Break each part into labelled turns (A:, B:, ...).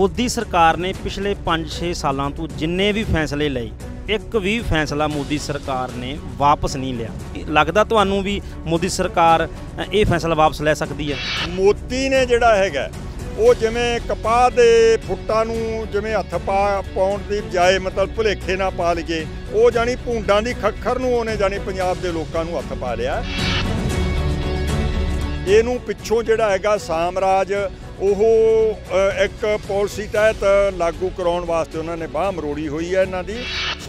A: ਮੋਦੀ ਸਰਕਾਰ ਨੇ ਪਿਛਲੇ 5-6 ਸਾਲਾਂ ਤੋਂ ਜਿੰਨੇ ਵੀ ਫੈਸਲੇ ਲਏ ਇੱਕ ਵੀ ਫੈਸਲਾ ਮੋਦੀ ਸਰਕਾਰ ਨੇ ਵਾਪਸ ਨਹੀਂ ਲਿਆ ਲੱਗਦਾ ਤੁਹਾਨੂੰ ਵੀ ਮੋਦੀ ਸਰਕਾਰ ਇਹ ਫੈਸਲਾ ਵਾਪਸ ਲੈ ਸਕਦੀ ਹੈ ਮੋਦੀ ਨੇ ਜਿਹੜਾ ਹੈਗਾ
B: ਉਹ ਜਿਵੇਂ ਕਪਾਹ ਦੇ ਫੁੱਟਾਂ ਨੂੰ ਜਿਵੇਂ ਹੱਥ ਪਾ ਪਾਉਣ ਦੀ ਬਜਾਏ ਮਤਲਬ ਭੁਲੇਖੇ ਨਾ ਪਾ ਲਈਏ ਉਹ ਜਾਨੀ ਭੁੰਡਾਂ ਦੀ ਖੱਖਰ ਨੂੰ ਉਹਨੇ ਜਾਨੀ ਪੰਜਾਬ ਦੇ ਲੋਕਾਂ ਨੂੰ ਹੱਥ ਪਾ ਲਿਆ ਇਹਨੂੰ ਪਿੱਛੋਂ ਜਿਹੜਾ ਹੈਗਾ ਸਾਮਰਾਜ ਉਹ ਇੱਕ ਪਾਲਿਸੀ ਤਹਿਤ ਲਾਗੂ ਕਰਾਉਣ ਵਾਸਤੇ ਉਹਨਾਂ ਨੇ ਬਾਹ ਮਰੋੜੀ ਹੋਈ ਹੈ ਇਹਨਾਂ ਦੀ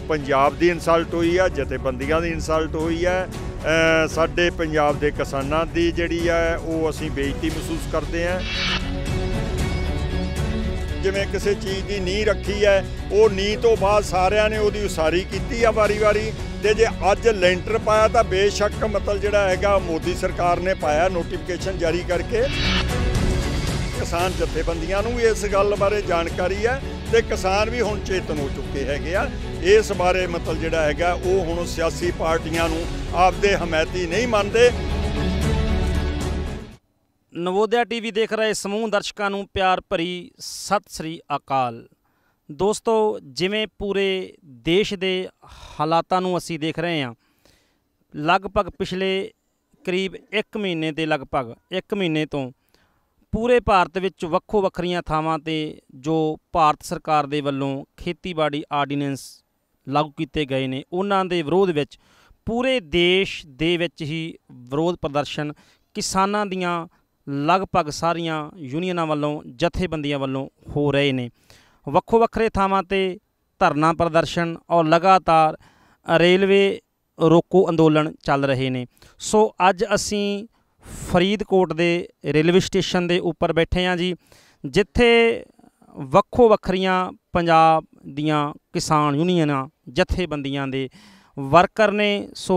B: ਪੰਜਾਬ ਦੀ ਇਨਸਲਟ ਹੋਈ ਹੈ ਜਥੇਬੰਦੀਆਂ ਦੀ ਇਨਸਲਟ ਹੋਈ ਹੈ ਸਾਡੇ ਪੰਜਾਬ ਦੇ ਕਿਸਾਨਾਂ ਦੀ ਜਿਹੜੀ ਹੈ ਉਹ ਅਸੀਂ ਬੇਇੱਜ਼ਤੀ ਮਹਿਸੂਸ ਕਰਦੇ ਹਾਂ ਜਿਵੇਂ ਕਿਸੇ ਚੀਜ਼ ਦੀ ਨੀਂਹ ਰੱਖੀ ਹੈ ਉਹ ਨੀਂਹ ਤੋਂ ਬਾਅਦ ਸਾਰਿਆਂ ਨੇ ਉਹਦੀ ਉਸਾਰੀ ਕੀਤੀ ਆ ਵਾਰੀ-ਵਾਰੀ ਤੇ ਜੇ ਅੱਜ ਲੈਂਟਰ ਪਾਇਆ ਤਾਂ ਬੇਸ਼ੱਕ ਮਤਲਬ ਜਿਹੜਾ ਹੈਗਾ ਮੋਦੀ ਸਰਕਾਰ ਨੇ ਪਾਇਆ ਨੋਟੀਫਿਕੇਸ਼ਨ ਜਾਰੀ ਕਰਕੇ ਕਿਸਾਨ ਜਥੇਬੰਦੀਆਂ ਨੂੰ ਵੀ ਇਸ ਗੱਲ ਬਾਰੇ ਜਾਣਕਾਰੀ ਹੈ ਤੇ ਕਿਸਾਨ ਵੀ ਹੁਣ ਚੇਤਨ ਹੋ ਚੁੱਕੇ ਹੈਗੇ ਆ ਇਸ ਬਾਰੇ ਮਤਲਬ ਜਿਹੜਾ ਹੈਗਾ ਉਹ ਹੁਣ ਸਿਆਸੀ
A: ਪਾਰਟੀਆਂ ਨੂੰ ਆਪਦੇ ਹਮਾਇਤੀ ਨਹੀਂ ਮੰਨਦੇ ਨਵੋਦਿਆ ਟੀਵੀ ਦੇਖ ਰਹੇ ਸਮੂਹ ਦਰਸ਼ਕਾਂ ਨੂੰ ਪਿਆਰ ਭਰੀ ਸਤਿ ਸ੍ਰੀ ਅਕਾਲ ਦੋਸਤੋ ਜਿਵੇਂ ਪੂਰੇ ਦੇਸ਼ ਦੇ ਹਾਲਾਤਾਂ ਨੂੰ ਅਸੀਂ ਦੇਖ ਰਹੇ ਹਾਂ ਲਗਭਗ ਪਿਛਲੇ ਕਰੀਬ 1 ਮਹੀਨੇ ਦੇ ਲਗਭਗ 1 ਮਹੀਨੇ ਤੋਂ ਪੂਰੇ ਭਾਰਤ ਵਿੱਚ ਵੱਖੋ ਵੱਖਰੀਆਂ ਥਾਵਾਂ ਤੇ ਜੋ ਭਾਰਤ ਸਰਕਾਰ ਦੇ ਵੱਲੋਂ ਖੇਤੀਬਾੜੀ ਆਰਡੀਨੈਂਸ ਲਾਗੂ ਕੀਤੇ ਗਏ ਨੇ ਉਹਨਾਂ ਦੇ ਵਿਰੋਧ ਵਿੱਚ ਪੂਰੇ ਦੇਸ਼ ਦੇ ਵਿੱਚ ਹੀ ਵਿਰੋਧ ਪ੍ਰਦਰਸ਼ਨ ਕਿਸਾਨਾਂ ਦੀਆਂ ਲਗਭਗ ਸਾਰੀਆਂ ਯੂਨੀਅਨਾਂ ਵੱਲੋਂ ਜਥੇਬੰਦੀਆਂ ਵੱਲੋਂ ਹੋ ਰਹੇ ਨੇ ਵੱਖੋ ਵੱਖਰੇ ਥਾਵਾਂ ਤੇ ਧਰਨਾ ਪ੍ਰਦਰਸ਼ਨ ਔਰ ਲਗਾਤਾਰ ਰੇਲਵੇ ਰੋਕੋ ਅੰਦੋਲਨ ਚੱਲ ਰਹੇ ਨੇ ਸੋ ਅੱਜ ਅਸੀਂ ਫਰੀਦਕੋਟ ਦੇ ਰੇਲਵੇ ਸਟੇਸ਼ਨ ਦੇ ਉੱਪਰ ਬੈਠੇ ਆ ਜੀ ਜਿੱਥੇ ਵੱਖੋ ਵੱਖਰੀਆਂ ਪੰਜਾਬ ਦੀਆਂ ਕਿਸਾਨ ਯੂਨੀਅਨਾਂ ਜਥੇਬੰਦੀਆਂ ਦੇ ਵਰਕਰ ਨੇ ਸੋ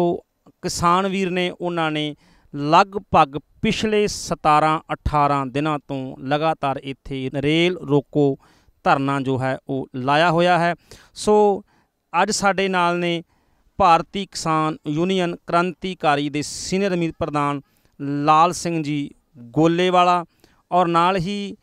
A: ਕਿਸਾਨ ਵੀਰ ਨੇ ਉਹਨਾਂ ਨੇ ਲਗਭਗ ਪਿਛਲੇ 17-18 ਦਿਨਾਂ ਤੋਂ ਲਗਾਤਾਰ ਇੱਥੇ ਰੇਲ ਰੋਕੋ ਧਰਨਾ ਜੋ ਹੈ ਉਹ ਲਾਇਆ ਹੋਇਆ ਹੈ ਸੋ ਅੱਜ ਸਾਡੇ ਨਾਲ ਨੇ ਭਾਰਤੀ ਕਿਸਾਨ ਯੂਨੀਅਨ ਕ੍ਰਾਂਤੀਕਾਰੀ ਦੇ ਸੀਨੀਅਰ ਅਮੀਰ ਪ੍ਰਧਾਨ ਲਾਲ ਸਿੰਘ ਜੀ ਗੋਲੇਵਾਲਾ ਔਰ ਨਾਲ ਹੀ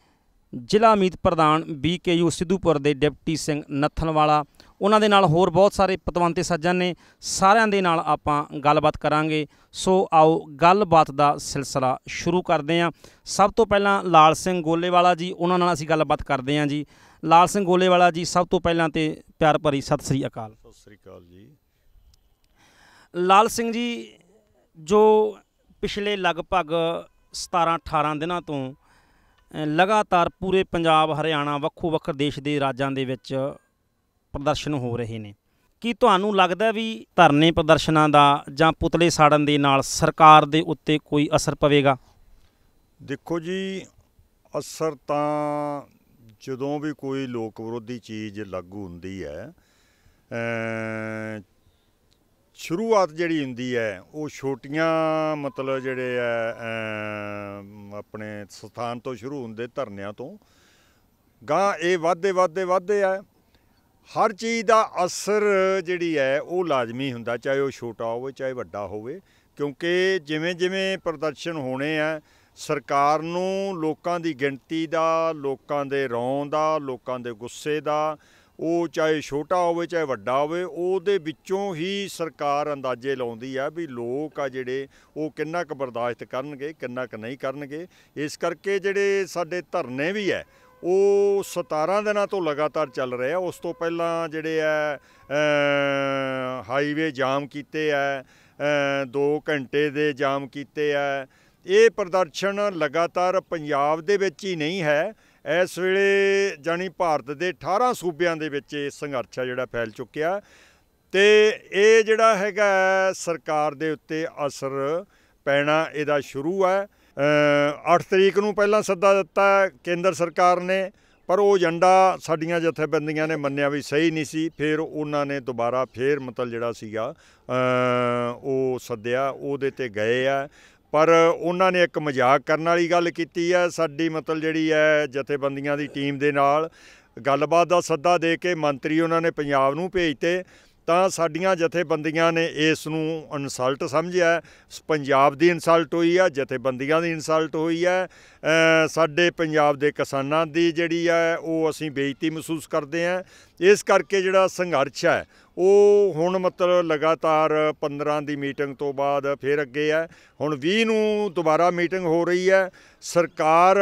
A: ਜ਼ਿਲ੍ਹਾ ਮੀਤ ਪ੍ਰਧਾਨ ਬੀਕੇਯੂ ਸਿੱਧੂਪੁਰ ਦੇ ਡਿਪਟੀ ਸਿੰਘ ਨੱਥਨਵਾਲਾ ਉਹਨਾਂ ਦੇ ਨਾਲ ਹੋਰ ਬਹੁਤ ਸਾਰੇ ਪਤਵੰਤੇ ਸੱਜਣ ਨੇ ਸਾਰਿਆਂ ਦੇ ਨਾਲ ਆਪਾਂ ਗੱਲਬਾਤ ਕਰਾਂਗੇ ਸੋ ਆਓ ਗੱਲਬਾਤ ਦਾ ਸਿਲਸਿਲਾ ਸ਼ੁਰੂ ਕਰਦੇ ਹਾਂ ਸਭ ਤੋਂ ਪਹਿਲਾਂ ਲਾਲ ਸਿੰਘ ਗੋਲੇਵਾਲਾ ਜੀ ਉਹਨਾਂ ਨਾਲ ਅਸੀਂ ਗੱਲਬਾਤ ਕਰਦੇ ਹਾਂ ਜੀ ਲਾਲ ਸਿੰਘ ਗੋਲੇਵਾਲਾ ਜੀ ਸਭ ਤੋਂ ਪਹਿਲਾਂ ਤੇ ਪਿਆਰ ਭਰੀ ਸਤਿ ਸ੍ਰੀ ਅਕਾਲ ਸਤਿ
B: ਸ੍ਰੀ ਅਕਾਲ ਜੀ
A: ਲਾਲ ਸਿੰਘ ਜੀ ਜੋ ਪਿਛਲੇ ਲਗਭਗ 17-18 ਦਿਨਾਂ ਤੋਂ ਲਗਾਤਾਰ ਪੂਰੇ ਪੰਜਾਬ ਹਰਿਆਣਾ ਵੱਖੋ ਵੱਖ ਦੇਸ਼ ਦੇ ਰਾਜਾਂ ਦੇ ਵਿੱਚ ਪ੍ਰਦਰਸ਼ਨ ਹੋ ਰਹੇ ਨੇ ਕੀ ਤੁਹਾਨੂੰ ਲੱਗਦਾ ਵੀ ਧਰਨੇ ਪ੍ਰਦਰਸ਼ਨਾਂ ਦਾ ਜਾਂ ਪੁਤਲੇ ਸਾੜਨ ਦੇ ਨਾਲ ਸਰਕਾਰ ਦੇ ਉੱਤੇ ਕੋਈ ਅਸਰ ਪਵੇਗਾ
B: ਦੇਖੋ ਜੀ ਅਸਰ ਤਾਂ ਜਦੋਂ ਵੀ ਕੋਈ ਲੋਕ ਵਿਰੋਧੀ ਚੀਜ਼ ਲਾਗੂ ਹੁੰਦੀ ਹੈ ਸ਼ੁਰੂਆਤ ਜਿਹੜੀ ਹੁੰਦੀ ਹੈ ਉਹ ਛੋਟੀਆਂ ਮਤਲਬ ਜਿਹੜੇ ਆ ਆਪਣੇ ਸਥਾਨ ਤੋਂ ਸ਼ੁਰੂ ਹੁੰਦੇ ਧਰਨਿਆਂ ਤੋਂ ਗਾਂ ਇਹ ਵਾਧੇ ਵਾਧੇ ਵਾਧੇ ਆ ਹਰ ਚੀਜ਼ ਦਾ ਅਸਰ ਜਿਹੜੀ ਹੈ ਉਹ ਲਾਜ਼ਮੀ ਹੁੰਦਾ ਚਾਹੇ ਉਹ ਛੋਟਾ ਹੋਵੇ ਚਾਹੇ ਵੱਡਾ ਹੋਵੇ ਕਿਉਂਕਿ ਜਿਵੇਂ ਜਿਵੇਂ ਪ੍ਰਦਰਸ਼ਨ ਹੋਣੇ ਆ ਸਰਕਾਰ ਨੂੰ ਲੋਕਾਂ ਦੀ ਗਿਣਤੀ ਦਾ ਲੋਕਾਂ ਦੇ ਰੌਂ ਦਾ ਲੋਕਾਂ ਦੇ ਗੁੱਸੇ ਦਾ ਉਹ ਚਾਹੇ ਛੋਟਾ ਹੋਵੇ ਚਾਹੇ ਵੱਡਾ ਹੋਵੇ ਉਹਦੇ ਵਿੱਚੋਂ ਹੀ ਸਰਕਾਰ ਅੰਦਾਜ਼ੇ ਲਾਉਂਦੀ ਆ ਵੀ ਲੋਕ ਆ ਜਿਹੜੇ ਉਹ ਕਿੰਨਾ ਕੁ ਬਰਦਾਸ਼ਤ ਕਰਨਗੇ ਕਿੰਨਾ ਕੁ ਨਹੀਂ ਕਰਨਗੇ ਇਸ ਕਰਕੇ ਜਿਹੜੇ ਸਾਡੇ ਧਰਨੇ ਵੀ ਹੈ ਉਹ 17 ਦਿਨਾਂ ਤੋਂ ਲਗਾਤਾਰ ਚੱਲ ਰਿਹਾ ਉਸ ਤੋਂ ਪਹਿਲਾਂ ਜਿਹੜੇ ਆ ਹਾਈਵੇ ਜਾਮ ਕੀਤੇ ਐ 2 ਘੰਟੇ ਦੇ ਜਾਮ ਕੀਤੇ ਐ ਇਹ ਪ੍ਰਦਰਸ਼ਨ ਲਗਾਤਾਰ ਪੰਜਾਬ ਦੇ ਵਿੱਚ ਹੀ ਨਹੀਂ ਹੈ ਇਸ ਵੇਲੇ ਜਾਨੀ ਭਾਰਤ ਦੇ 18 ਸੂਬਿਆਂ ਦੇ ਵਿੱਚ ਇਹ ਸੰਘਰਸ਼ ਆ ਜਿਹੜਾ ਫੈਲ ਚੁੱਕਿਆ ਤੇ ਇਹ ਜਿਹੜਾ ਹੈਗਾ ਸਰਕਾਰ ਦੇ ਉੱਤੇ ਅਸਰ ਪੈਣਾ ਇਹਦਾ ਸ਼ੁਰੂ ਹੈ 8 ਤਰੀਕ ਨੂੰ ਪਹਿਲਾਂ ਸੱਦਾ ਦਿੱਤਾ ਕੇਂਦਰ ਸਰਕਾਰ ਨੇ ਪਰ ਉਹ ਏਜੰਡਾ ਸਾਡੀਆਂ ਜਥੇਬੰਦੀਆਂ ਨੇ ਮੰਨਿਆ ਵੀ ਸਹੀ ਨਹੀਂ ਸੀ ਫਿਰ ਉਹਨਾਂ ਨੇ ਦੁਬਾਰਾ ਫੇਰ ਮਤਲ ਜਿਹੜਾ ਸੀਗਾ ਉਹ ਸੱਦਿਆ ਉਹਦੇ ਤੇ ਗਏ ਆ ਪਰ ਉਹਨਾਂ ਨੇ ਇੱਕ ਮਜ਼ਾਕ ਕਰਨ ਵਾਲੀ ਗੱਲ ਕੀਤੀ ਹੈ ਸਾਡੀ ਮਤਲਬ ਜਿਹੜੀ ਹੈ ਜਥੇਬੰਦੀਆਂ ਦੀ ਟੀਮ ਦੇ ਨਾਲ ਗੱਲਬਾਤ ਦਾ ਸੱਦਾ ਦੇ ਕੇ ਮੰਤਰੀ ਉਹਨਾਂ ਨੇ ਪੰਜਾਬ ਨੂੰ ਭੇਜਤੇ ਤਾਂ ਸਾਡੀਆਂ ਜਥੇਬੰਦੀਆਂ ਨੇ ਇਸ ਨੂੰ ਇਨਸਲਟ ਸਮਝਿਆ ਪੰਜਾਬ ਦੀ ਇਨਸਲਟ ਹੋਈ ਹੈ ਜਥੇਬੰਦੀਆਂ ਦੀ ਇਨਸਲਟ ਹੋਈ ਹੈ ਸਾਡੇ ਪੰਜਾਬ ਦੇ ਕਿਸਾਨਾਂ ਦੀ ਜਿਹੜੀ ਆ ਉਹ ਅਸੀਂ ਬੇਇੱਜ਼ਤੀ ਮਹਿਸੂਸ ਕਰਦੇ ਆ ਇਸ ਕਰਕੇ ਜਿਹੜਾ ਸੰਘਰਸ਼ ਹੈ ਉਹ ਹੁਣ ਮਤਲਬ ਲਗਾਤਾਰ 15 ਦੀ ਮੀਟਿੰਗ ਤੋਂ ਬਾਅਦ ਫਿਰ ਅੱਗੇ ਹੈ ਹੁਣ 20 ਨੂੰ ਦੁਬਾਰਾ ਮੀਟਿੰਗ ਹੋ ਰਹੀ ਹੈ ਸਰਕਾਰ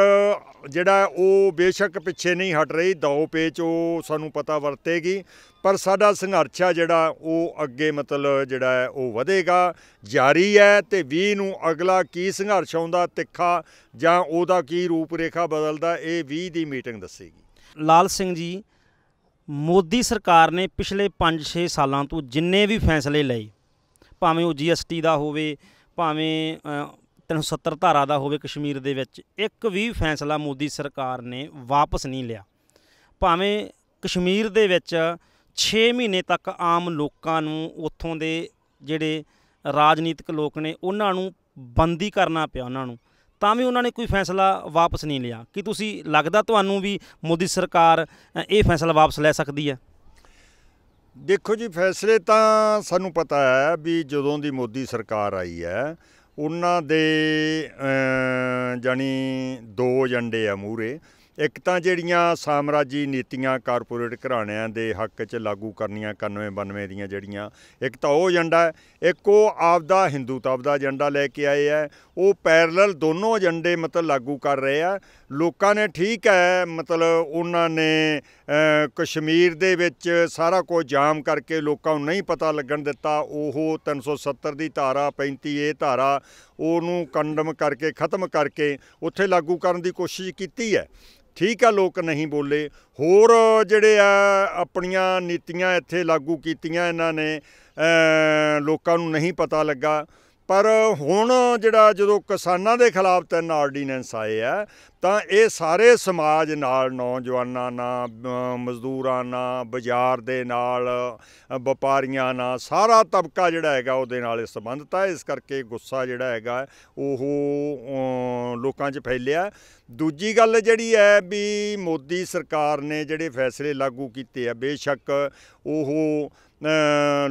B: ਜਿਹੜਾ ਉਹ ਬੇਸ਼ੱਕ ਪਿੱਛੇ ਨਹੀਂ ਹਟ ਰਹੀ ਦੋ ਪੇਚ ਉਹ ਸਾਨੂੰ ਪਤਾ ਵਰਤੇਗੀ ਪਰ ਸਾਡਾ ਸੰਘਰਸ਼ ਆ ਜਿਹੜਾ ਉਹ ਅੱਗੇ ਮਤਲਬ ਜਿਹੜਾ ਹੈ ਉਹ ਵਧੇਗਾ ਜਾਰੀ ਹੈ ਤੇ 20 ਨੂੰ ਅਗਲਾ ਕੀ ਸੰਘਰਸ਼ ਆਉਂਦਾ ਤਿੱਖਾ ਜਾਂ ਉਹ ਦਾ ਕੀ ਰੂਪ ਰੇਖਾ ਬਦਲਦਾ ਇਹ 20 ਦੀ ਮੀਟਿੰਗ ਦੱਸੇਗੀ
A: ਲਾਲ ਸਿੰਘ ਜੀ ਮੋਦੀ ਸਰਕਾਰ ਨੇ ਪਿਛਲੇ 5-6 ਸਾਲਾਂ ਤੋਂ ਜਿੰਨੇ ਵੀ ਫੈਸਲੇ ਲਏ ਭਾਵੇਂ ਉਹ ਜੀਐਸਟੀ ਦਾ ਹੋਵੇ ਭਾਵੇਂ 370 ਧਾਰਾ ਦਾ ਹੋਵੇ ਕਸ਼ਮੀਰ ਦੇ ਵਿੱਚ ਇੱਕ ਵੀ ਫੈਸਲਾ ਮੋਦੀ ਸਰਕਾਰ ਨੇ ਵਾਪਸ ਨਹੀਂ ਲਿਆ ਭਾਵੇਂ ਕਸ਼ਮੀਰ ਦੇ ਵਿੱਚ 6 ਮਹੀਨੇ ਤੱਕ ਆਮ ਲੋਕਾਂ ਨੂੰ ਉੱਥੋਂ ਦੇ ਜਿਹੜੇ ਰਾਜਨੀਤਿਕ ਲੋਕ ਨੇ ਉਹਨਾਂ ਨੂੰ ਬੰਦੀ ਕਰਨਾ ਪਿਆ ਉਹਨਾਂ ਨੂੰ ਤਾਂ ਵੀ ਉਹਨਾਂ ਨੇ ਕੋਈ ਫੈਸਲਾ ਵਾਪਸ ਨਹੀਂ ਲਿਆ ਕਿ ਤੁਸੀਂ ਲੱਗਦਾ ਤੁਹਾਨੂੰ ਵੀ ਮੋਦੀ ਸਰਕਾਰ ਇਹ ਫੈਸਲਾ ਵਾਪਸ ਲੈ ਸਕਦੀ ਹੈ
B: ਦੇਖੋ ਜੀ ਫੈਸਲੇ ਤਾਂ ਸਾਨੂੰ ਪਤਾ ਹੈ ਵੀ ਜਦੋਂ ਦੀ ਮੋਦੀ ਸਰਕਾਰ ਆਈ ਹੈ ਉਹਨਾਂ ਦੇ ਜਾਨੀ ਦੋ ਏਜੰਡੇ ਆ ਮੂਰੇ ਇੱਕ ਤਾਂ ਜਿਹੜੀਆਂ ਸਾਮਰਾਜੀ ਨੀਤੀਆਂ ਕਾਰਪੋਰੇਟ ਘਰਾਣਿਆਂ ਦੇ ਹੱਕ 'ਚ ਲਾਗੂ ਕਰਨੀਆਂ 91 92 ਦੀਆਂ ਜਿਹੜੀਆਂ ਇੱਕ ਤਾਂ ਉਹ ਏਜੰਡਾ ਇੱਕ ਉਹ ਆਪਦਾ ਹਿੰਦੂਤਵ ਦਾ ਏਜੰਡਾ ਲੈ ਕੇ ਆਏ ਆ ਉਹ ਪੈਰਲਲ ਦੋਨੋਂ ਏਜੰਡੇ ਮਤਲਬ ਲਾਗੂ ਕਰ ਰਹੇ ਆ ਲੋਕਾਂ ਨੇ ਠੀਕ ਹੈ ਮਤਲਬ ਉਹਨਾਂ ਨੇ ਕਸ਼ਮੀਰ ਦੇ ਵਿੱਚ ਸਾਰਾ ਕੁਝ ਜਾਮ ਕਰਕੇ ਲੋਕਾਂ ਨੂੰ ਨਹੀਂ ਪਤਾ ਲੱਗਣ ਦਿੱਤਾ ਉਹ 370 ਦੀ ਧਾਰਾ 35 ਇਹ ਧਾਰਾ ਉਹਨੂੰ ਕੰਡਮ ਕਰਕੇ ਖਤਮ ਕਰਕੇ ਉੱਥੇ ਲਾਗੂ ਕਰਨ ਦੀ ਕੋਸ਼ਿਸ਼ ਕੀਤੀ ਹੈ ਠੀਕ ਆ ਲੋਕ ਨਹੀਂ ਬੋਲੇ ਹੋਰ ਜਿਹੜੇ ਆ ਆਪਣੀਆਂ ਨੀਤੀਆਂ ਇੱਥੇ ਲਾਗੂ ਕੀਤੀਆਂ ਇਹਨਾਂ ਨੇ ਲੋਕਾਂ ਨੂੰ ਨਹੀਂ ਪਤਾ ਲੱਗਾ ਪਰ ਹੁਣ ਜਿਹੜਾ ਜਦੋਂ ਕਿਸਾਨਾਂ ਦੇ ਖਿਲਾਫ ਤਿੰਨ ਆਰਡੀਨੈਂਸ ਆਏ ਆ ਤਾਂ ਇਹ ਸਾਰੇ ਸਮਾਜ ਨਾਲ ਨੌਜਵਾਨਾਂ ਨਾਲ ਮਜ਼ਦੂਰਾਂ ਨਾਲ ਬਾਜ਼ਾਰ ਦੇ ਨਾਲ ਵਪਾਰੀਆਂ ਨਾਲ ਸਾਰਾ ਤਬਕਾ ਜਿਹੜਾ ਹੈਗਾ ਉਹਦੇ ਨਾਲ ਸੰਬੰਧਤ ਹੈ ਇਸ ਕਰਕੇ ਗੁੱਸਾ ਜਿਹੜਾ ਹੈਗਾ ਉਹ ਲੋਕਾਂ 'ਚ ਫੈਲਿਆ ਦੂਜੀ ਗੱਲ ਜਿਹੜੀ ਹੈ ਵੀ ਮੋਦੀ ਸਰਕਾਰ ਨੇ ਜਿਹੜੇ ਫੈਸਲੇ ਲਾਗੂ ਕੀਤੇ ਆ ਬੇਸ਼ੱਕ ਉਹ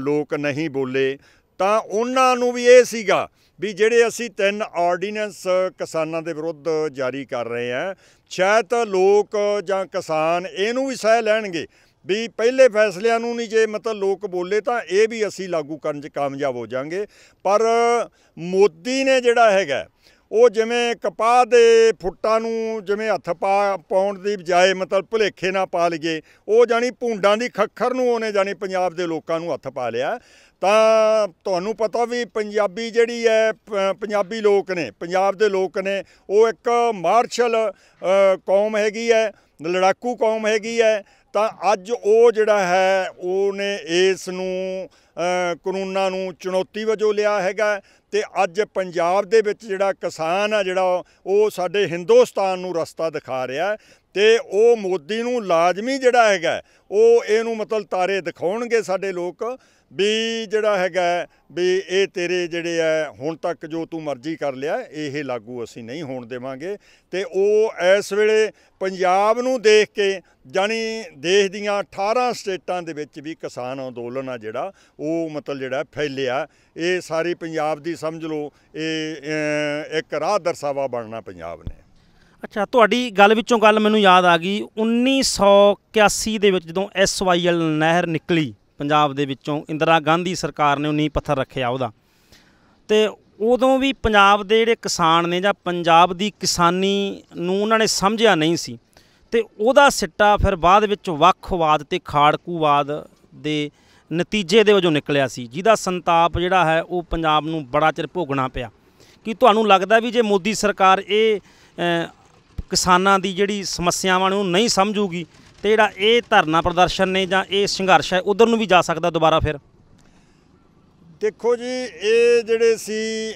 B: ਲੋਕ ਨਹੀਂ ਬੋਲੇ ਤਾਂ ਉਹਨਾਂ ਨੂੰ ਵੀ ਇਹ ਸੀਗਾ ਵੀ ਜਿਹੜੇ ਅਸੀਂ ਤਿੰਨ ਆਰਡੀਨੈਂਸ ਕਿਸਾਨਾਂ ਦੇ ਵਿਰੁੱਧ ਜਾਰੀ ਕਰ ਰਹੇ ਆ ਸ਼ਾਇਦ ਲੋਕ ਜਾਂ ਕਿਸਾਨ ਇਹਨੂੰ ਵੀ ਸਹਿ ਲੈਣਗੇ ਵੀ ਪਹਿਲੇ ਫੈਸਲਿਆਂ ਨੂੰ ਨਹੀਂ ਜੇ ਮਤਲਬ ਲੋਕ ਬੋਲੇ ਤਾਂ ਇਹ ਵੀ ਅਸੀਂ ਲਾਗੂ ਕਰਨ 'ਚ ਕਾਮਯਾਬ ਹੋ ਜਾਾਂਗੇ ਪਰ ਮੋਦੀ ਨੇ ਜਿਹੜਾ ਹੈਗਾ ਉਹ ਜਿਵੇਂ ਕਪਾਹ ਦੇ ਫੁੱਟਾਂ ਨੂੰ ਜਿਵੇਂ ਹੱਥ ਪਾ ਪਾਉਣ ਦੀ ਬਜਾਏ ਮਤਲਬ ਭੁਲੇਖੇ ਨਾਲ ਪਾ ਲਈਏ ਉਹ ਜਾਨੀ ਭੁੰਡਾਂ ਦੀ ਖੱਖਰ ਨੂੰ ਉਹਨੇ ਜਾਨੀ ਪੰਜਾਬ ਦੇ ਲੋਕਾਂ ਨੂੰ ਹੱਥ ਪਾ ਲਿਆ ਤਾਂ ਤੁਹਾਨੂੰ ਪਤਾ ਵੀ ਪੰਜਾਬੀ ਜਿਹੜੀ ਹੈ ਪੰਜਾਬੀ ਲੋਕ ਨੇ ਪੰਜਾਬ ਦੇ ਲੋਕ ਨੇ ਉਹ ਇੱਕ ਮਾਰਸ਼ਲ ਕੌਮ ਹੈਗੀ ਹੈ ਲੜਾਕੂ ਕੌਮ ਹੈਗੀ ਹੈ ਤਾਂ ਅੱਜ ਉਹ ਜਿਹੜਾ ਹੈ ਉਹਨੇ ਇਸ ਨੂੰ ਕਾਨੂੰਨਾਂ ਨੂੰ ਚੁਣੌਤੀ ਵਜੋਂ ਲਿਆ ਹੈਗਾ ਤੇ ਅੱਜ ਪੰਜਾਬ ਦੇ ਵਿੱਚ ਜਿਹੜਾ ਕਿਸਾਨ ਆ ਜਿਹੜਾ ਉਹ ਸਾਡੇ ਹਿੰਦੁਸਤਾਨ ਨੂੰ ਰਸਤਾ ਦਿਖਾ ਰਿਹਾ ਤੇ ਉਹ ਮੋਦੀ ਨੂੰ ਲਾਜ਼ਮੀ ਜਿਹੜਾ ਹੈਗਾ ਉਹ ਇਹਨੂੰ ਮਤਲਬ ਤਾਰੇ ਦਿਖਾਉਣਗੇ ਸਾਡੇ ਲੋਕ ਵੀ ਜਿਹੜਾ ਹੈਗਾ ਵੀ ਇਹ ਤੇਰੇ ਜਿਹੜੇ ਆ ਹੁਣ ਤੱਕ ਜੋ ਤੂੰ ਮਰਜ਼ੀ ਕਰ ਲਿਆ ਇਹ ਲਾਗੂ ਅਸੀਂ ਨਹੀਂ ਹੋਣ ਦੇਵਾਂਗੇ ਤੇ ਉਹ ਇਸ ਵੇਲੇ ਪੰਜਾਬ ਨੂੰ ਦੇਖ ਕੇ ਜਾਨੀ ਦੇਸ਼ ਦੀਆਂ 18 ਸਟੇਟਾਂ ਦੇ ਵਿੱਚ ਵੀ ਕਿਸਾਨ ਅੰਦੋਲਨ ਆ ਜਿਹੜਾ ਉਹ ਮਤਲਬ ਜਿਹੜਾ ਫੈਲਿਆ ਇਹ ਸਾਰੀ ਪੰਜਾਬ ਦੀ ਸਮਝ ਲਓ ਇਹ ਇੱਕ ਰਾਹ ਦਰਸਾਵਾ ਬਣਨਾ ਪੰਜਾਬ ਨੇ
A: ਅੱਛਾ ਤੁਹਾਡੀ ਗੱਲ ਵਿੱਚੋਂ ਗੱਲ ਮੈਨੂੰ ਯਾਦ ਆ ਗਈ 1981 ਦੇ ਵਿੱਚ ਜਦੋਂ ਐਸਵਾਈਐਲ ਨਹਿਰ ਨਿਕਲੀ ਪੰਜਾਬ ਦੇ ਵਿੱਚੋਂ ਇੰਦਰਾ ਗਾਂਧੀ ਸਰਕਾਰ ਨੇ 19 ਪੱਥਰ ਰੱਖਿਆ ਉਹਦਾ ਤੇ ਉਦੋਂ ਵੀ ਪੰਜਾਬ ਦੇ ਜਿਹੜੇ ਕਿਸਾਨ ਨੇ ਜਾਂ ਪੰਜਾਬ ਦੀ ਕਿਸਾਨੀ ਨੂੰ ਉਹਨਾਂ ਨੇ ਸਮਝਿਆ ਨਹੀਂ ਸੀ ਤੇ ਉਹਦਾ ਸਿੱਟਾ ਫਿਰ ਬਾਅਦ ਵਿੱਚ ਵੱਖਵਾਦ ਤੇ ਖਾੜਕੂਵਾਦ ਦੇ ਨਤੀਜੇ ਦੇ ਵਜੋਂ ਨਿਕਲਿਆ ਸੀ ਜਿਹਦਾ ਸੰਤਾਪ ਜਿਹੜਾ ਹੈ ਉਹ ਪੰਜਾਬ ਨੂੰ ਬੜਾ ਚਿਰ ਭੋਗਣਾ ਪਿਆ ਕਿ ਤੁਹਾਨੂੰ ਲੱਗਦਾ ਵੀ ਜੇ ਮੋਦੀ ਸਰਕਾਰ ਇਹ ਕਿਸਾਨਾਂ ਦੀ ਜਿਹੜੀ ਸਮੱਸਿਆਵਾਂ ਨੂੰ ਨਹੀਂ ਸਮਝੂਗੀ ਤੇ ਜਿਹੜਾ ਇਹ ਧਰਨਾ ਪ੍ਰਦਰਸ਼ਨ ਨੇ ਜਾਂ ਇਹ ਸੰਘਰਸ਼ ਹੈ ਉਧਰ ਨੂੰ ਵੀ ਜਾ ਸਕਦਾ ਦੁਬਾਰਾ ਫਿਰ
B: ਦੇਖੋ ਜੀ ਇਹ ਜਿਹੜੇ ਸੀ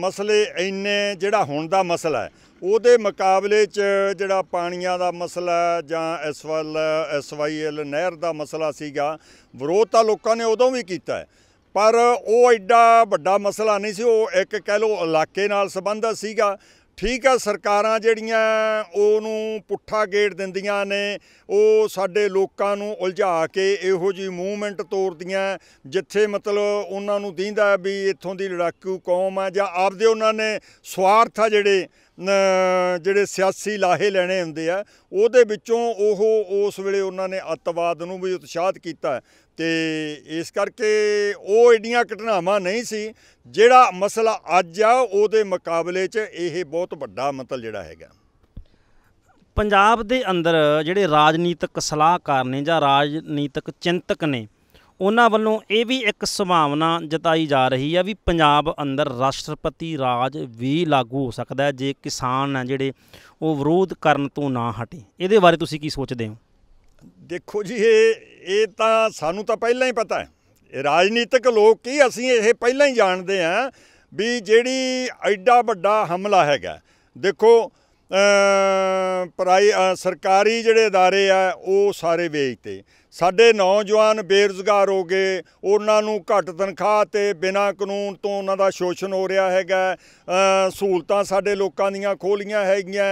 B: ਮਸਲੇ ਐਨੇ ਜਿਹੜਾ ਹੁਣ ਦਾ ਮਸਲਾ ਹੈ ਉਹਦੇ ਮੁਕਾਬਲੇ 'ਚ ਜਿਹੜਾ ਪਾਣੀਆਂ ਦਾ ਮਸਲਾ ਜਾਂ ਐਸਵਲ ਐਸਵਾਈਐਲ ਨਹਿਰ ਦਾ ਮਸਲਾ ਸੀਗਾ ਵਿਰੋਧ ਤਾਂ ਲੋਕਾਂ ਨੇ ਉਦੋਂ ਵੀ ਕੀਤਾ ਹੈ ਪਰ ਉਹ ਐਡਾ ਵੱਡਾ ਮਸਲਾ ਨਹੀਂ ਸੀ ਉਹ ਇੱਕ ਕਹਿ ਲੋ ਇਲਾਕੇ ਨਾਲ ਸੰਬੰਧਤ ਸੀਗਾ ਠੀਕ ਆ ਸਰਕਾਰਾਂ ਜਿਹੜੀਆਂ ਉਹਨੂੰ ਪੁੱਠਾ ਗੇੜ ਦਿੰਦੀਆਂ ਨੇ ਉਹ ਸਾਡੇ ਲੋਕਾਂ ਨੂੰ ਉਲਝਾ ਕੇ ਇਹੋ ਜੀ ਮੂਵਮੈਂਟ ਤੋਰਦੀਆਂ ਜਿੱਥੇ ਮਤਲਬ ਉਹਨਾਂ ਨੂੰ ਦੀਂਦਾ ਵੀ ਇੱਥੋਂ ਦੀ ਲੜਾਕੂ ਕੌਮ ਆ ਜਾਂ ਆਪਦੇ ਉਹਨਾਂ ਨੇ ਸਵਾਰਥ ਆ ਜਿਹੜੇ ਜਿਹੜੇ ਸਿਆਸੀ ਲਾਹੇ ਲੈਣੇ ਹੁੰਦੇ ਆ ਉਹਦੇ ਵਿੱਚੋਂ ਉਹ ਉਸ ਵੇਲੇ ਉਹਨਾਂ ਨੇ ਅਤਵਾਦ ਨੂੰ ਵੀ ਉਤਸ਼ਾਹਤ ਕੀਤਾ ਤੇ ਇਸ ਕਰਕੇ ਉਹ ਏਡੀਆਂ ਘਟਨਾਵਾਂ ਨਹੀਂ ਸੀ ਜਿਹੜਾ ਮਸਲਾ ਅੱਜ ਆ ਉਹਦੇ ਮੁਕਾਬਲੇ 'ਚ ਇਹ ਬਹੁਤ ਵੱਡਾ ਮਤਲ ਜਿਹੜਾ ਹੈਗਾ
A: ਪੰਜਾਬ ਦੇ ਅੰਦਰ ਜਿਹੜੇ ਰਾਜਨੀਤਿਕ ਸਲਾਹਕਾਰ ਨੇ ਜਾਂ ਰਾਜਨੀਤਿਕ ਚਿੰਤਕ ਨੇ ਉਹਨਾਂ ਵੱਲੋਂ ਇਹ ਵੀ ਇੱਕ ਸੰਭਾਵਨਾ ਜਤਾਈ ਜਾ ਰਹੀ ਹੈ ਵੀ ਪੰਜਾਬ ਅੰਦਰ ਰਾਸ਼ਟਰਪਤੀ ਰਾਜ ਵੀ ਲਾਗੂ ਹੋ ਸਕਦਾ ਹੈ ਜੇ ਕਿਸਾਨ ਆ ਜਿਹੜੇ ਉਹ ਵਿਰੋਧ ਕਰਨ ਤੋਂ ਨਾ ਹਟੇ ਇਹਦੇ ਬਾਰੇ ਤੁਸੀਂ ਕੀ ਸੋਚਦੇ ਹੋ
B: ਦੇਖੋ ਜੀ ਇਹ ਇਹ ਤਾਂ ਸਾਨੂੰ ਤਾਂ ਪਹਿਲਾਂ ਹੀ ਪਤਾ ਹੈ ਰਾਜਨੀਤਿਕ ਲੋਕ ਕੀ ਅਸੀਂ ਇਹ ਪਹਿਲਾਂ ਹੀ ਜਾਣਦੇ ਆ ਵੀ ਜਿਹੜੀ ਐਡਾ ਵੱਡਾ ਹਮਲਾ ਹੈਗਾ ਦੇਖੋ ਪ੍ਰਾਈ ਸਰਕਾਰੀ ਜਿਹੜੇ ادارے ਆ ਉਹ ਸਾਰੇ ਵੇਚਤੇ ਸਾਡੇ ਨੌਜਵਾਨ ਬੇਰੁਜ਼ਗਾਰ ਹੋ ਗਏ ਉਹਨਾਂ ਨੂੰ ਘੱਟ ਤਨਖਾਹ ਤੇ ਬਿਨਾਂ ਕਾਨੂੰਨ ਤੋਂ ਉਹਨਾਂ ਦਾ ਸ਼ੋਸ਼ਣ ਹੋ ਰਿਹਾ ਹੈਗਾ ਸਹੂਲਤਾਂ ਸਾਡੇ ਲੋਕਾਂ ਦੀਆਂ ਖੋਲੀਆਂ ਹੈਗੀਆਂ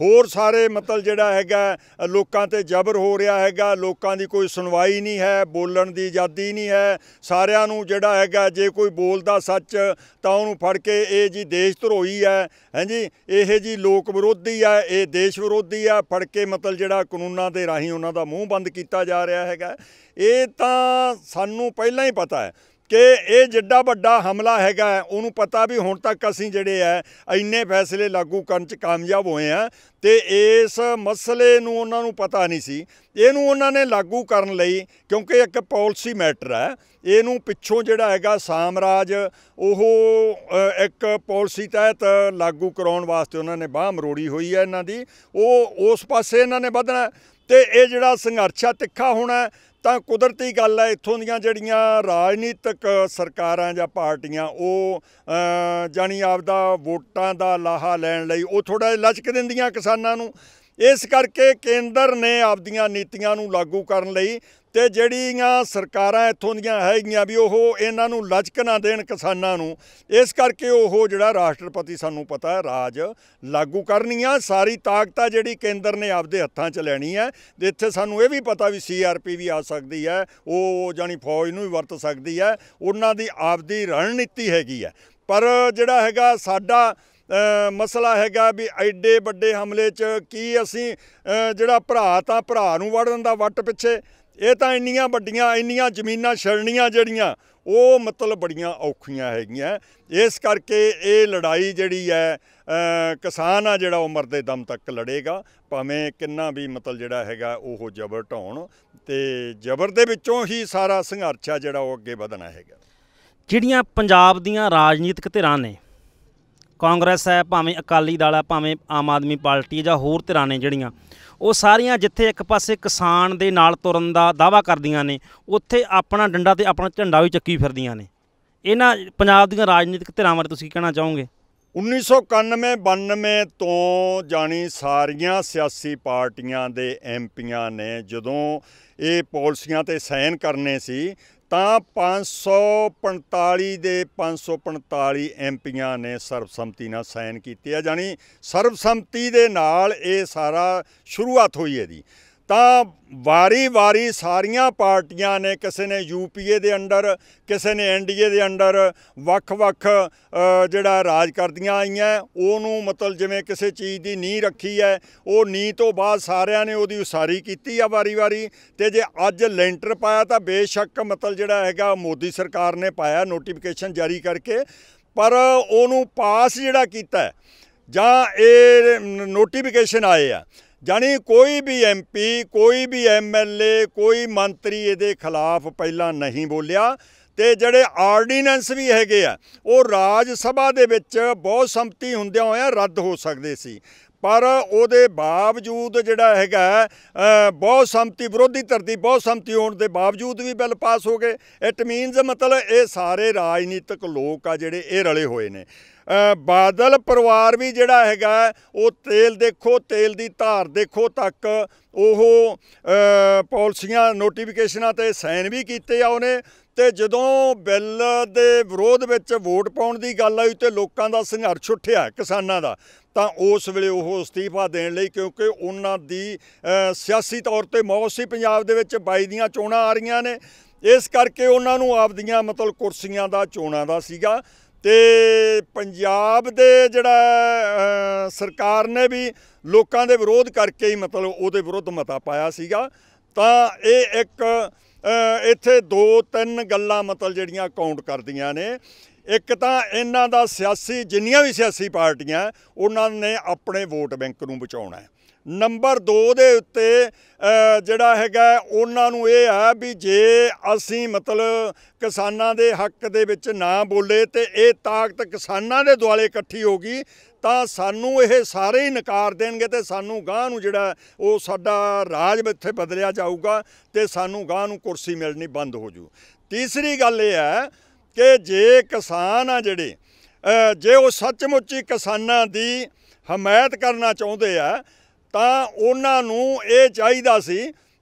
B: ਹੋਰ ਸਾਰੇ ਮਤਲ ਜਿਹੜਾ ਹੈਗਾ ਲੋਕਾਂ ਤੇ ਜ਼ਬਰ ਹੋ ਰਿਹਾ ਹੈਗਾ ਲੋਕਾਂ ਦੀ ਕੋਈ ਸੁਣਵਾਈ ਨਹੀਂ ਹੈ ਬੋਲਣ ਦੀ ਆਜ਼ਾਦੀ ਨਹੀਂ ਹੈ ਸਾਰਿਆਂ ਨੂੰ ਜਿਹੜਾ ਹੈਗਾ ਜੇ ਕੋਈ ਬੋਲਦਾ ਸੱਚ ਤਾਂ ਉਹਨੂੰ ਫੜ ਕੇ ਇਹ ਜੀ ਦੇਸ਼ ਧਰੋਈ ਹੈ ਹਾਂਜੀ ਇਹ ਜੀ ਲੋਕ ਵਿਰੋਧੀ ਹੈ ਇਹ ਦੇਸ਼ ਵਿਰੋਧੀ ਹੈ ਫੜ ਕੇ ਮਤਲ ਜਿਹੜਾ ਕਾਨੂੰਨਾਂ ਦੇ ਰਾਹੀਂ ਉਹਨਾਂ ਦਾ ਮੂੰਹ ਬੰਦ ਕੀਤਾ ਜਾ ਰਿਹਾ ਹੈਗਾ ਇਹ ਤਾਂ ਸਾਨੂੰ ਪਹਿਲਾਂ ਹੀ ਪਤਾ ਹੈ ਕਿ ਇਹ ਜਿੱਡਾ ਵੱਡਾ ਹਮਲਾ ਹੈਗਾ ਉਹਨੂੰ ਪਤਾ ਵੀ ਹੁਣ ਤੱਕ ਅਸੀਂ ਜਿਹੜੇ ਐ ਇੰਨੇ ਫੈਸਲੇ ਲਾਗੂ ਕਰਨ ਚ ਕਾਮਯਾਬ ਹੋਏ ਆ ਤੇ ਇਸ ਮਸਲੇ ਨੂੰ ਉਹਨਾਂ ਨੂੰ ਪਤਾ ਨਹੀਂ ਸੀ ਇਹਨੂੰ ਉਹਨਾਂ ਨੇ ਲਾਗੂ ਕਰਨ ਲਈ ਕਿਉਂਕਿ ਇੱਕ ਪਾਲਿਸੀ ਮੈਟਰ ਹੈ ਇਹਨੂੰ ਪਿੱਛੋਂ ਜਿਹੜਾ ਹੈਗਾ ਸਾਮਰਾਜ ਉਹ ਇੱਕ ਪਾਲਿਸੀ ਤਹਿਤ ਲਾਗੂ ਕਰਾਉਣ ਵਾਸਤੇ ਉਹਨਾਂ ਨੇ ਬਾਹ ਮਰੋੜੀ ਹੋਈ ਹੈ ਇਹਨਾਂ ਦੀ ਉਹ ਉਸ ਪਾਸੇ ਇਹਨਾਂ ਨੇ ਵਧਣਾ ਤੇ ਇਹ ਜਿਹੜਾ ਸੰਘਰਸ਼ਾ ਤਿੱਖਾ ਹੋਣਾ ਤਾਂ ਕੁਦਰਤੀ ਗੱਲ ਹੈ ਇੱਥੋਂ ਦੀਆਂ ਜਿਹੜੀਆਂ ਰਾਜਨੀਤਿਕ ਸਰਕਾਰਾਂ ਜਾਂ ਪਾਰਟੀਆਂ ਉਹ ਜਾਨੀ ਆਪਦਾ ਵੋਟਾਂ ਦਾ ਲਾਹਾ ਲੈਣ ਲਈ ਉਹ ਥੋੜਾ ਜਿਹਾ ਲਚਕ ਦਿੰਦੀਆਂ ਕਿਸਾਨਾਂ ਨੂੰ ਇਸ ਕਰਕੇ ਕੇਂਦਰ ਨੇ ਆਪਦੀਆਂ ਨੀਤੀਆਂ ਨੂੰ ਲਾਗੂ ਕਰਨ ਲਈ ਤੇ ਜਿਹੜੀਆਂ ਸਰਕਾਰਾਂ ਇੱਥੋਂ ਦੀਆਂ ਹੈਗੀਆਂ ਵੀ ਉਹ ਇਹਨਾਂ ਨੂੰ ਲਚਕ ਨਾ ਦੇਣ ਕਿਸਾਨਾਂ ਨੂੰ ਇਸ ਕਰਕੇ ਉਹ ਜਿਹੜਾ ਰਾਸ਼ਟਰਪਤੀ ਸਾਨੂੰ ਪਤਾ ਹੈ ਰਾਜ ਲਾਗੂ ਕਰਨੀਆਂ ਸਾਰੀ ਤਾਕਤ ਆ ਜਿਹੜੀ ਕੇਂਦਰ ਨੇ ਆਪਦੇ ਹੱਥਾਂ 'ਚ ਲੈਣੀ ਹੈ ਇੱਥੇ ਸਾਨੂੰ ਇਹ ਵੀ ਪਤਾ ਵੀ ਸੀਆਰਪੀ ਵੀ ਆ ਸਕਦੀ ਹੈ ਉਹ ਜਾਨੀ ਫੌਜ ਨੂੰ ਵੀ ਵਰਤ ਸਕਦੀ ਹੈ ਉਹਨਾਂ ਦੀ ਆਪਦੀ ਰਣਨੀਤੀ ਹੈਗੀ ਹੈ ਪਰ ਜਿਹੜਾ ਹੈਗਾ ਸਾਡਾ ਮਸਲਾ ਹੈਗਾ ਵੀ ਐਡੇ ਵੱਡੇ ਹਮਲੇ 'ਚ ਕੀ ਅਸੀਂ ਜਿਹੜਾ ਭਰਾ ਤਾਂ ਭਰਾ ਨੂੰ ਵੜਨ ਦਾ ਵੱਟ ਪਿੱਛੇ ਇਹ ਤਾਂ ਇੰਨੀਆਂ ਵੱਡੀਆਂ ਇੰਨੀਆਂ ਜ਼ਮੀਨਾਂ ਛੜਨੀਆਂ ਜਿਹੜੀਆਂ ਉਹ ਮਤਲਬ ਬੜੀਆਂ ਔਖੀਆਂ ਹੈਗੀਆਂ ਇਸ ਕਰਕੇ ਇਹ ਲੜਾਈ ਜਿਹੜੀ ਹੈ ਕਿਸਾਨ ਆ ਜਿਹੜਾ ਉਹ ਮਰਦੇ ਦਮ ਤੱਕ ਲੜੇਗਾ ਭਾਵੇਂ ਕਿੰਨਾ ਵੀ ਮਤਲਬ ਜਿਹੜਾ ਹੈਗਾ ਉਹ ਜ਼ਬਰ ਢਾਉਣ ਤੇ ਜ਼ਬਰ ਦੇ ਵਿੱਚੋਂ ਹੀ ਸਾਰਾ ਸੰਘਰਸ਼ ਆ ਜਿਹੜਾ ਉਹ ਅੱਗੇ ਵਧਣਾ ਹੈਗਾ
A: ਜਿਹੜੀਆਂ ਪੰਜਾਬ ਦੀਆਂ ਰਾਜਨੀਤਿਕ ਧਿਰਾਂ ਨੇ ਕਾਂਗਰਸ ਹੈ ਭਾਵੇਂ ਅਕਾਲੀ ਦਲ ਹੈ ਭਾਵੇਂ ਆਮ ਆਦਮੀ ਪਾਰਟੀ ਜਾਂ ਹੋਰ ਧਿਰਾਂ ਨੇ ਜਿਹੜੀਆਂ ਉਹ ਸਾਰੀਆਂ ਜਿੱਥੇ ਇੱਕ ਪਾਸੇ ਕਿਸਾਨ ਦੇ ਨਾਲ ਤੁਰਨ ਦਾ ਦਾਵਾ ਕਰਦੀਆਂ ਨੇ ਉੱਥੇ ਆਪਣਾ ਡੰਡਾ ਤੇ ਆਪਣਾ ਝੰਡਾ ਵੀ ਚੱਕੀ ਫਿਰਦੀਆਂ ਨੇ ਇਹਨਾਂ ਪੰਜਾਬ ਦੀਆਂ ਰਾਜਨੀਤਿਕ ਧਿਰਾਂ ਬਾਰੇ ਤੁਸੀਂ ਕਹਿਣਾ ਚਾਹੋਗੇ
B: 1991-92 ਤੋਂ ਜਾਣੀ ਸਾਰੀਆਂ ਸਿਆਸੀ ਪਾਰਟੀਆਂ ਦੇ ਐਮਪੀਆਂ ਨੇ ਜਦੋਂ ਇਹ ਪਾਲਿਸੀਆਂ ਤੇ ਸਾਈਨ ਕਰਨੇ ਸੀ ਤਾਂ 545 ਦੇ 545 ਐਮਪੀਆਂ ਨੇ ਸਰਬਸੰਮਤੀ ਨਾਲ ਸਾਈਨ ਕੀਤੇ ਆ ਜਾਨੀ ਸਰਬਸੰਮਤੀ ਦੇ ਨਾਲ ਇਹ ਸਾਰਾ ਸ਼ੁਰੂਆਤ ਹੋਈ ਹੈ ਦੀ ਤਾਂ ਵਾਰੀ-ਵਾਰੀ ਸਾਰੀਆਂ ਪਾਰਟੀਆਂ ਨੇ ਕਿਸੇ ਨੇ ਯੂਪੀਏ ਦੇ ਅੰਡਰ ਕਿਸੇ ਨੇ ਐਨਡੀਏ ਦੇ ਅੰਡਰ ਵੱਖ-ਵੱਖ ਜਿਹੜਾ ਰਾਜ ਕਰਦੀਆਂ ਆਈਆਂ ਉਹਨੂੰ ਮਤਲਬ ਜਿਵੇਂ ਕਿਸੇ ਚੀਜ਼ ਦੀ ਨੀਂਹ ਰੱਖੀ ਹੈ ਉਹ ਨੀਂਹ ਤੋਂ ਬਾਅਦ ਸਾਰਿਆਂ ਨੇ ਉਹਦੀ ਉਸਾਰੀ ਕੀਤੀ ਆ ਵਾਰੀ-ਵਾਰੀ ਤੇ ਜੇ ਅੱਜ ਲੈਂਟਰ ਪਾਇਆ ਤਾਂ ਬੇਸ਼ੱਕ ਮਤਲਬ ਜਿਹੜਾ ਹੈਗਾ ਮੋਦੀ ਸਰਕਾਰ ਨੇ ਪਾਇਆ ਨੋਟੀਫਿਕੇਸ਼ਨ ਜਾਰੀ ਕਰਕੇ ਪਰ ਉਹਨੂੰ ਪਾਸ ਜਿਹੜਾ ਕੀਤਾ ਜਾਂ ਇਹ ਨੋਟੀਫਿਕੇਸ਼ਨ ਆਏ ਆ ਜਾਨੀ ਕੋਈ ਵੀ ਐਮਪੀ ਕੋਈ ਵੀ ਐਮਐਲਏ ਕੋਈ ਮੰਤਰੀ ਇਹਦੇ ਖਿਲਾਫ ਪਹਿਲਾਂ ਨਹੀਂ ਬੋਲਿਆ ਤੇ ਜਿਹੜੇ ਆਰਡੀਨੈਂਸ ਵੀ ਹੈਗੇ ਆ ਉਹ ਰਾਜ ਸਭਾ ਦੇ ਵਿੱਚ ਬਹੁਤ ਸੰਮਤੀ ਹੁੰਦਿਆਂ ਹੋਇਆ ਰੱਦ ਹੋ ਸਕਦੇ ਸੀ ਪਰ ਉਹਦੇ ਬਾਵਜੂਦ ਜਿਹੜਾ ਹੈਗਾ ਬਹੁਤ ਸੰਮਤੀ ਵਿਰੋਧੀ ਧਰਤੀ ਬਹੁਤ ਸੰਮਤੀ ਹੋਣ ਦੇ ਬਾਵਜੂਦ ਵੀ ਬਿੱਲ ਪਾਸ ਹੋ ਗਏ ਇਟ ਮੀਨਸ ਮਤਲਬ ਇਹ ਸਾਰੇ ਰਾਜਨੀਤਿਕ ਲੋਕ ਆ ਜਿਹੜੇ ਇਹ ਰਲੇ ਹੋਏ ਨੇ ਬਾਦਲ ਪਰਿਵਾਰ ਵੀ ਜਿਹੜਾ ਹੈਗਾ ਉਹ ਤੇਲ ਦੇਖੋ ਤੇਲ ਦੀ ਧਾਰ ਦੇਖੋ ਤੱਕ ਉਹ ਪਾਲਸੀਆਂ ਨੋਟੀਫਿਕੇਸ਼ਨਾਂ ਤੇ ਸਾਈਨ ਵੀ ਕੀਤੇ ਆ ਉਹਨੇ ਤੇ ਜਦੋਂ ਬਿੱਲ ਦੇ ਵਿਰੋਧ ਵਿੱਚ ਵੋਟ ਪਾਉਣ ਦੀ ਗੱਲ ਆਈ ਤੇ ਲੋਕਾਂ ਦਾ ਸੰਘਰਸ਼ ਉੱਠਿਆ ਕਿਸਾਨਾਂ ਦਾ ਤਾਂ ਉਸ ਵੇਲੇ ਉਹ ਅਸਤੀਫਾ ਦੇਣ ਲਈ ਕਿਉਂਕਿ ਉਹਨਾਂ ਦੀ ਸਿਆਸੀ ਤੌਰ ਤੇ ਮੌਤ ਸੀ ਪੰਜਾਬ ਦੇ ਵਿੱਚ 22 ਦੀਆਂ ਚੋਣਾਂ ਆ ਰਹੀਆਂ ਨੇ ਇਸ ਕਰਕੇ ਉਹਨਾਂ ਨੂੰ ਆਪਦੀਆਂ ਮਤਲਬ ਕੁਰਸੀਆਂ ਦਾ ਚੋਣਾਂ ਦਾ ਸੀਗਾ ਤੇ ਪੰਜਾਬ ਦੇ ਜਿਹੜਾ ਸਰਕਾਰ ਨੇ ਵੀ ਲੋਕਾਂ ਦੇ ਵਿਰੋਧ ਕਰਕੇ ਹੀ ਮਤਲਬ ਉਹਦੇ ਵਿਰੁੱਧ ਮਤਾ ਪਾਇਆ ਸੀਗਾ ਤਾਂ ਇਹ ਇੱਕ ਇੱਥੇ ਦੋ ਤਿੰਨ ਗੱਲਾਂ ਮਤਲਬ ਜਿਹੜੀਆਂ ਕਾਊਂਟ ਕਰਦੀਆਂ ਨੇ ਇੱਕ ਤਾਂ ਇਹਨਾਂ ਦਾ ਸਿਆਸੀ ਜਿੰਨੀਆਂ ਵੀ ਸਿਆਸੀ ਪਾਰਟੀਆਂ ਉਹਨਾਂ ਨੇ ਆਪਣੇ ਵੋਟ ਬੈਂਕ ਨੂੰ ਬਚਾਉਣਾ ਹੈ ਨੰਬਰ 2 ਦੇ ਉੱਤੇ ਜਿਹੜਾ ਹੈਗਾ ਉਹਨਾਂ ਨੂੰ ਇਹ ਆ ਵੀ ਜੇ ਅਸੀਂ ਮਤਲਬ ਕਿਸਾਨਾਂ ਦੇ ਹੱਕ ਦੇ ਵਿੱਚ ਨਾ ਬੋਲੇ ਤੇ ਇਹ ਤਾਕਤ ਕਿਸਾਨਾਂ ਦੇ ਦੁਆਲੇ ਇਕੱਠੀ ਹੋ ਗਈ ਤਾਂ ਸਾਨੂੰ ਇਹ ਸਾਰੇ ਹੀ ਨਕਾਰ ਦੇਣਗੇ ਤੇ ਸਾਨੂੰ ਗਾਂ ਨੂੰ ਜਿਹੜਾ ਉਹ ਸਾਡਾ ਰਾਜ ਇੱਥੇ ਬਦਲਿਆ ਜਾਊਗਾ ਤੇ ਸਾਨੂੰ ਗਾਂ ਨੂੰ ਕੁਰਸੀ ਮਿਲਣੀ ਬੰਦ ਹੋ ਜੂ ਤੀਸਰੀ ਗੱਲ ਇਹ ਹੈ ਕਿ ਜੇ ਕਿਸਾਨ ਆ ਜਿਹੜੇ ਜੇ ਉਹ ਸੱਚਮੁੱਚ ਹੀ ਕਿਸਾਨਾਂ ਦੀ ਹਮਾਇਤ ਕਰਨਾ ਚਾਹੁੰਦੇ ਆ ਤਾਂ ਉਹਨਾਂ ਨੂੰ ਇਹ ਚਾਹੀਦਾ ਸੀ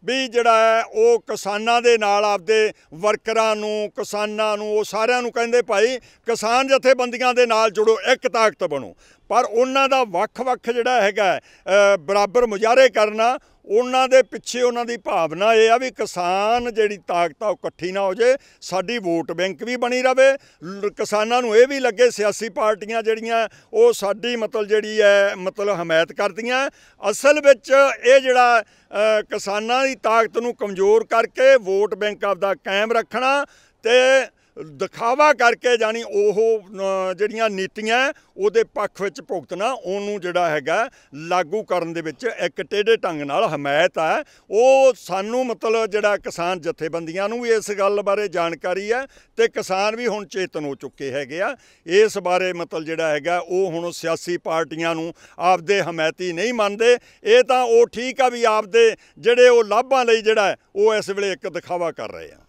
B: ਵੀ ਜਿਹੜਾ ਹੈ ਉਹ ਕਿਸਾਨਾਂ ਦੇ ਨਾਲ ਆਪਦੇ ਵਰਕਰਾਂ ਨੂੰ ਕਿਸਾਨਾਂ ਨੂੰ ਉਹ ਸਾਰਿਆਂ ਨੂੰ ਕਹਿੰਦੇ ਭਾਈ ਕਿਸਾਨ ਜਥੇਬੰਦੀਆਂ ਦੇ ਨਾਲ ਜੁੜੋ ਇੱਕ ਤਾਕਤ ਬਣੋ ਪਰ ਉਹਨਾਂ ਦਾ ਵੱਖ-ਵੱਖ ਜਿਹੜਾ ਹੈਗਾ ਬਰਾਬਰ ਮੁਜਾਰੇ ਕਰਨਾ ਉਹਨਾਂ ਦੇ ਪਿੱਛੇ ਉਹਨਾਂ ਦੀ ਭਾਵਨਾ ਇਹ ਆ ਵੀ ਕਿਸਾਨ ਜਿਹੜੀ ਤਾਕਤ ਆ ਉਹ ਇਕੱਠੀ ਨਾ ਹੋ ਜੇ ਸਾਡੀ ਵੋਟ ਬੈਂਕ ਵੀ ਬਣੀ ਰਵੇ ਕਿਸਾਨਾਂ ਨੂੰ ਇਹ ਵੀ ਲੱਗੇ ਸਿਆਸੀ ਪਾਰਟੀਆਂ ਜਿਹੜੀਆਂ ਉਹ ਸਾਡੀ ਮਤਲਬ ਜਿਹੜੀ ਹੈ ਮਤਲਬ ਹਮਾਇਤ ਕਰਦੀਆਂ ਅਸਲ ਵਿੱਚ ਇਹ ਜਿਹੜਾ ਕਿਸਾਨਾਂ ਦੀ ਤਾਕਤ ਨੂੰ ਕਮਜ਼ੋਰ ਕਰਕੇ ਵੋਟ ਬੈਂਕ ਆਪਦਾ ਕਾਇਮ ਰੱਖਣਾ ਤੇ ਦਿਖਾਵਾ ਕਰਕੇ ਜਾਨੀ ਉਹ ਜਿਹੜੀਆਂ ਨੀਤੀਆਂ ਉਹਦੇ ਪੱਖ ਵਿੱਚ ਭੁਗਤਣਾ ਉਹਨੂੰ ਜਿਹੜਾ ਹੈਗਾ ਲਾਗੂ ਕਰਨ ਦੇ ਵਿੱਚ ਇੱਕ ਟੇਢੇ ਢੰਗ ਨਾਲ ਹਮਾਇਤ ਆ ਉਹ ਸਾਨੂੰ ਮਤਲਬ ਜਿਹੜਾ ਕਿਸਾਨ ਜਥੇਬੰਦੀਆਂ ਨੂੰ ਵੀ ਇਸ ਗੱਲ ਬਾਰੇ ਜਾਣਕਾਰੀ ਹੈ ਤੇ ਕਿਸਾਨ ਵੀ ਹੁਣ ਚੇਤਨ ਹੋ ਚੁੱਕੇ ਹੈਗੇ ਆ ਇਸ ਬਾਰੇ ਮਤਲਬ ਜਿਹੜਾ ਹੈਗਾ ਉਹ ਹੁਣ ਸਿਆਸੀ ਪਾਰਟੀਆਂ ਨੂੰ ਆਪਦੇ ਹਮਾਇਤੀ ਨਹੀਂ ਮੰਨਦੇ ਇਹ ਤਾਂ ਉਹ ਠੀਕ ਆ ਵੀ ਆਪਦੇ ਜਿਹੜੇ ਉਹ ਲਾਭਾਂ ਲਈ ਜਿਹੜਾ ਉਹ ਇਸ ਵੇਲੇ ਇੱਕ ਦਿਖਾਵਾ ਕਰ ਰਹੇ ਆ